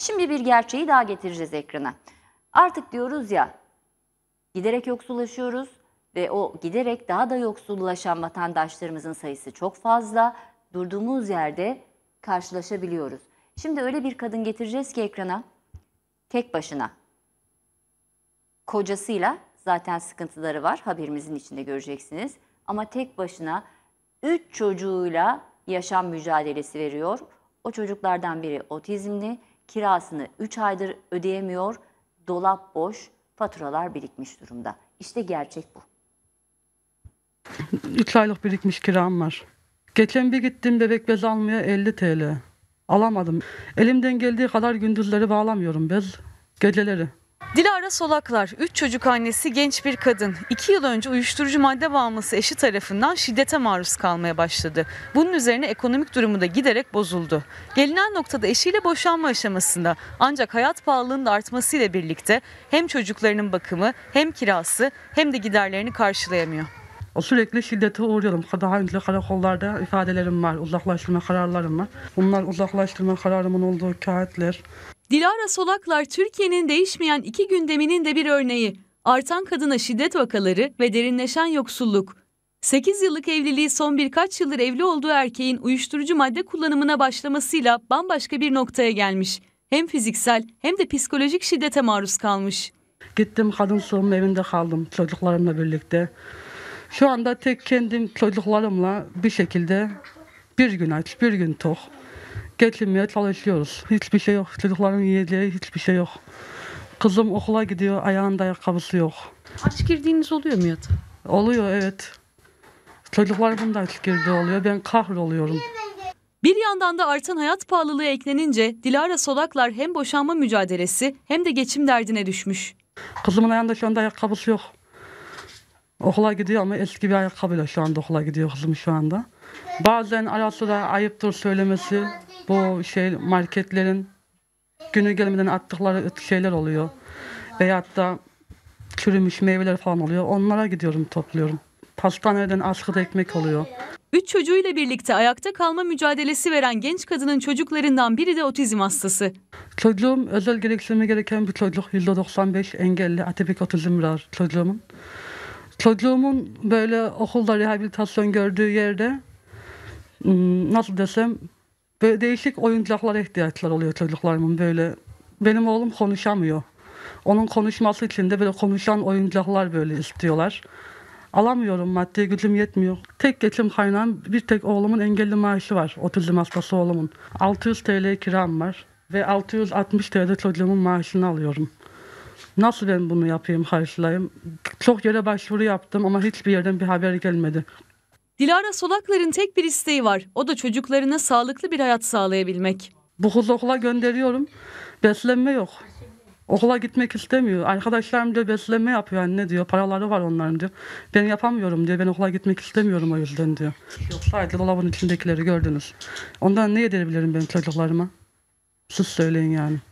Şimdi bir gerçeği daha getireceğiz ekrana. Artık diyoruz ya giderek yoksullaşıyoruz ve o giderek daha da yoksullaşan vatandaşlarımızın sayısı çok fazla. Durduğumuz yerde karşılaşabiliyoruz. Şimdi öyle bir kadın getireceğiz ki ekrana tek başına kocasıyla zaten sıkıntıları var haberimizin içinde göreceksiniz. Ama tek başına 3 çocuğuyla yaşam mücadelesi veriyor. O çocuklardan biri otizmli, kirasını 3 aydır ödeyemiyor, dolap boş, faturalar birikmiş durumda. İşte gerçek bu. 3 aylık birikmiş kiram var. Geçen bir gittim bebek bez almaya 50 TL. Alamadım. Elimden geldiği kadar gündüzleri bağlamıyorum bez. Geceleri. Dilara Solaklar, 3 çocuk annesi genç bir kadın. 2 yıl önce uyuşturucu madde bağımlısı eşi tarafından şiddete maruz kalmaya başladı. Bunun üzerine ekonomik durumu da giderek bozuldu. Gelinen noktada eşiyle boşanma aşamasında ancak hayat pahalılığının da artmasıyla birlikte hem çocuklarının bakımı hem kirası hem de giderlerini karşılayamıyor. Sürekli şiddete uğruyorum. Daha önce karakollarda ifadelerim var, uzaklaştırma kararlarım var. Bunlar uzaklaştırma kararımın olduğu kağıtlar. Dilara Solaklar Türkiye'nin değişmeyen iki gündeminin de bir örneği. Artan kadına şiddet vakaları ve derinleşen yoksulluk. 8 yıllık evliliği son birkaç yıldır evli olduğu erkeğin uyuşturucu madde kullanımına başlamasıyla bambaşka bir noktaya gelmiş. Hem fiziksel hem de psikolojik şiddete maruz kalmış. Gittim kadın sığınma evinde kaldım çocuklarımla birlikte. Şu anda tek kendim çocuklarımla bir şekilde bir gün aç bir gün tok geçinmeye çalışıyoruz. Hiçbir şey yok. Çocukların yiyeceği hiçbir şey yok. Kızım okula gidiyor. Ayağında ayakkabısı yok. Aç girdiğiniz oluyor mu yatağa? Oluyor evet. Çocuklar bundan aç girdi oluyor. Ben kahroluyorum. Bir yandan da artan hayat pahalılığı eklenince Dilara Solaklar hem boşanma mücadelesi hem de geçim derdine düşmüş. Kızımın ayağında şu anda ayakkabısı yok. Okula gidiyor ama eski bir ayakkabıyla şu anda okula gidiyor kızım şu anda. Bazen arası da ayıptır söylemesi. Bu şey marketlerin günü gelmeden attıkları şeyler oluyor. Veyahut da çürümüş meyveler falan oluyor. Onlara gidiyorum topluyorum. Pastaneden askıda ekmek oluyor. Üç çocuğuyla birlikte ayakta kalma mücadelesi veren genç kadının çocuklarından biri de otizm hastası. Çocuğum özel gereksinimi gereken bir çocuk. %95 engelli atipik otizm var çocuğumun. Çocuğumun böyle okulda rehabilitasyon gördüğü yerde Hmm, nasıl desem böyle değişik oyuncaklara ihtiyaçlar oluyor çocuklarımın böyle. Benim oğlum konuşamıyor. Onun konuşması için de böyle konuşan oyuncaklar böyle istiyorlar. Alamıyorum maddi gücüm yetmiyor. Tek geçim kaynağım bir tek oğlumun engelli maaşı var. Otizm hastası oğlumun. 600 TL kiram var ve 660 TL çocuğumun maaşını alıyorum. Nasıl ben bunu yapayım, karşılayayım? Çok yere başvuru yaptım ama hiçbir yerden bir haber gelmedi. Dilara Solaklar'ın tek bir isteği var. O da çocuklarına sağlıklı bir hayat sağlayabilmek. Bu kız okula gönderiyorum. Beslenme yok. Okula gitmek istemiyor. Arkadaşlarım diyor beslenme yapıyor anne diyor. Paraları var onların diyor. Ben yapamıyorum diyor. Ben okula gitmek istemiyorum o yüzden diyor. Yoksa sadece dolabın içindekileri gördünüz. Ondan ne edebilirim ben çocuklarıma? Siz söyleyin yani.